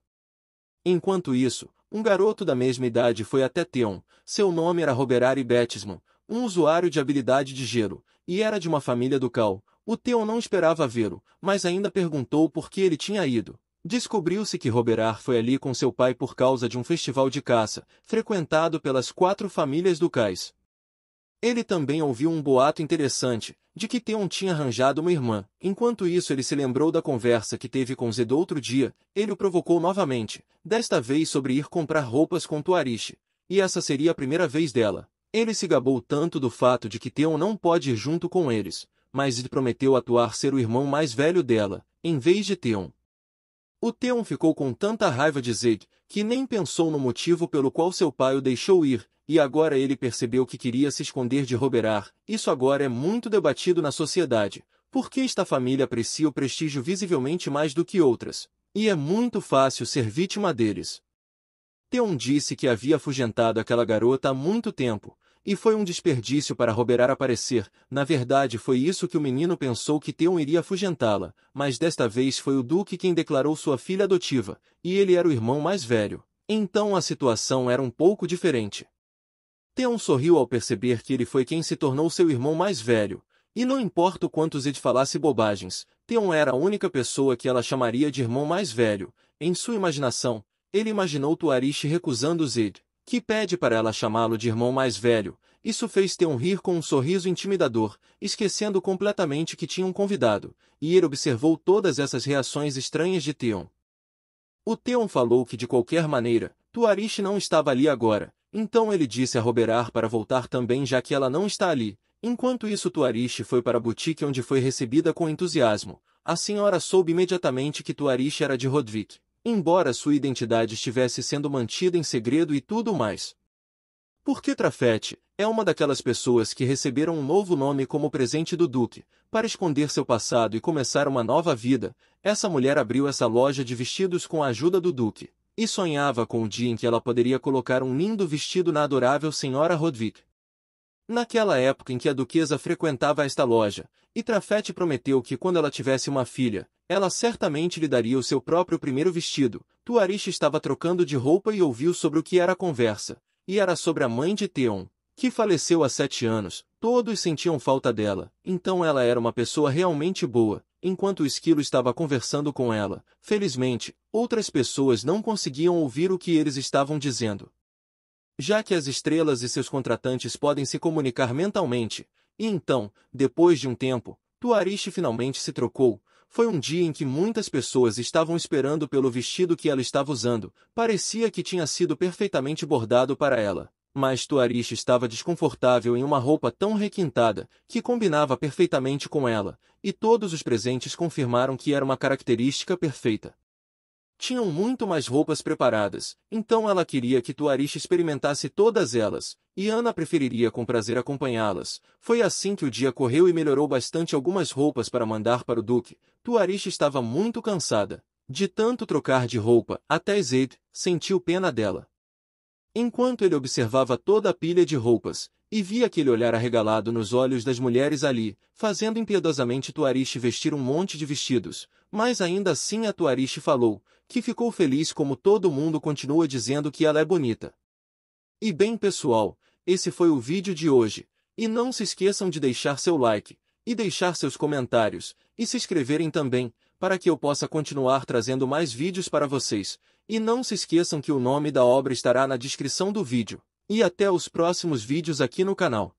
Enquanto isso, um garoto da mesma idade foi até Theon, seu nome era Roberari Betisman, um usuário de habilidade de gelo, e era de uma família do Cal. O Theon não esperava vê-lo, mas ainda perguntou por que ele tinha ido. Descobriu-se que Roberar foi ali com seu pai por causa de um festival de caça, frequentado pelas quatro famílias do cais. Ele também ouviu um boato interessante, de que Theon tinha arranjado uma irmã. Enquanto isso ele se lembrou da conversa que teve com Zedo outro dia, ele o provocou novamente, desta vez sobre ir comprar roupas com Tuariche, e essa seria a primeira vez dela. Ele se gabou tanto do fato de que Theon não pode ir junto com eles, mas lhe prometeu atuar ser o irmão mais velho dela, em vez de Theon. O Theon ficou com tanta raiva de Zed que nem pensou no motivo pelo qual seu pai o deixou ir, e agora ele percebeu que queria se esconder de Roberar. Isso agora é muito debatido na sociedade, porque esta família aprecia o prestígio visivelmente mais do que outras, e é muito fácil ser vítima deles. Theon disse que havia afugentado aquela garota há muito tempo, e foi um desperdício para Roberar aparecer, na verdade foi isso que o menino pensou que Theon iria afugentá-la, mas desta vez foi o Duque quem declarou sua filha adotiva, e ele era o irmão mais velho. Então a situação era um pouco diferente. Theon sorriu ao perceber que ele foi quem se tornou seu irmão mais velho, e não importa o quanto Zed falasse bobagens, Theon era a única pessoa que ela chamaria de irmão mais velho. Em sua imaginação, ele imaginou Tuarish recusando Zed, que pede para ela chamá-lo de irmão mais velho. Isso fez Theon rir com um sorriso intimidador, esquecendo completamente que tinha um convidado, e ele observou todas essas reações estranhas de Theon. O Theon falou que de qualquer maneira, Tuarish não estava ali agora, então ele disse a Roberar para voltar também já que ela não está ali. Enquanto isso Tuarish foi para a boutique onde foi recebida com entusiasmo. A senhora soube imediatamente que Tuarish era de Rodvik embora sua identidade estivesse sendo mantida em segredo e tudo mais. Porque Trafete é uma daquelas pessoas que receberam um novo nome como presente do Duque, para esconder seu passado e começar uma nova vida, essa mulher abriu essa loja de vestidos com a ajuda do Duque, e sonhava com o dia em que ela poderia colocar um lindo vestido na adorável senhora Rodvik. Naquela época em que a duquesa frequentava esta loja, e Trafete prometeu que quando ela tivesse uma filha, ela certamente lhe daria o seu próprio primeiro vestido. Tuarish estava trocando de roupa e ouviu sobre o que era a conversa. E era sobre a mãe de Theon, que faleceu há sete anos. Todos sentiam falta dela, então ela era uma pessoa realmente boa. Enquanto o esquilo estava conversando com ela, felizmente, outras pessoas não conseguiam ouvir o que eles estavam dizendo. Já que as estrelas e seus contratantes podem se comunicar mentalmente, e então, depois de um tempo, Tuarish finalmente se trocou, foi um dia em que muitas pessoas estavam esperando pelo vestido que ela estava usando, parecia que tinha sido perfeitamente bordado para ela. Mas Tuarish estava desconfortável em uma roupa tão requintada, que combinava perfeitamente com ela, e todos os presentes confirmaram que era uma característica perfeita. Tinham muito mais roupas preparadas, então ela queria que Tuarish experimentasse todas elas, e Ana preferiria com prazer acompanhá-las. Foi assim que o dia correu e melhorou bastante algumas roupas para mandar para o Duque. Tuarish estava muito cansada. De tanto trocar de roupa, até Zed sentiu pena dela. Enquanto ele observava toda a pilha de roupas, e via aquele olhar arregalado nos olhos das mulheres ali, fazendo impiedosamente Tuarish vestir um monte de vestidos, mas ainda assim a Tuarish falou, que ficou feliz como todo mundo continua dizendo que ela é bonita. E bem pessoal, esse foi o vídeo de hoje, e não se esqueçam de deixar seu like, e deixar seus comentários, e se inscreverem também, para que eu possa continuar trazendo mais vídeos para vocês, e não se esqueçam que o nome da obra estará na descrição do vídeo. E até os próximos vídeos aqui no canal.